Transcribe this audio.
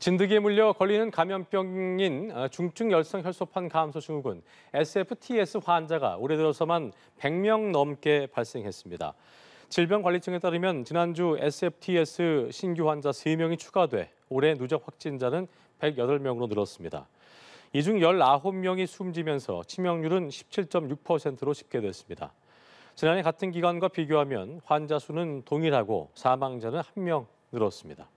진드기에 물려 걸리는 감염병인 어, 중증 열성 혈소판 감소 증후군 SFTS 환자가 올해 들어서만 100명 넘게 발생했습니다. 질병관리청에 따르면 지난주 SFTS 신규 환자 3명이 추가돼 올해 누적 확진자는 108명으로 늘었습니다. 이 중 19명이 숨지면서 치명률은 17.6%로 집계됐습니다. 지난해 같은 기간과 비교하면 환자 수는 동일하고 사망자는 1명 늘었습니다.